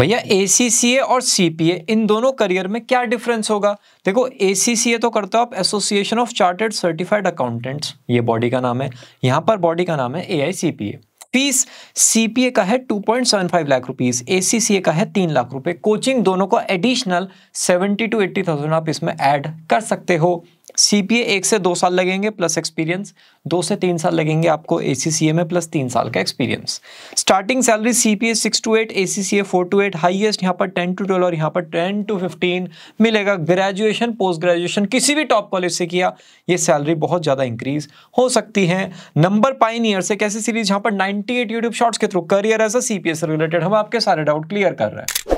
भैया ए और सी इन दोनों करियर में क्या डिफरेंस होगा देखो ए तो करते हो आप association of chartered certified accountants ये बॉडी का नाम है यहाँ पर बॉडी का नाम है ए फीस सीपीए का है 2.75 लाख रुपीस ए का है तीन लाख रुपए कोचिंग दोनों को एडिशनल 70 टू 80 थाउजेंड आप इसमें ऐड कर सकते हो सीपीए एक से दो साल लगेंगे प्लस एक्सपीरियंस दो से तीन साल लगेंगे आपको ए में प्लस तीन साल का experience starting salary C P A six to eight A C C A four to eight highest यहाँ पर टेन टू ट्वेल्व और यहाँ पर टेन टू फिफ्टीन मिलेगा ग्रेजुएशन पोस्ट ग्रेजुएशन किसी भी टॉप कॉलेज से किया ये सैलरी बहुत ज़्यादा इंक्रीज हो सकती है नंबर पाइन ईयर से कैसे सीरीज यहाँ पर नाइनटी एट यूट्यूब शॉर्ट्स के through career as a C से रिलेटेड हम आपके सारे डाउट क्लियर कर रहे हैं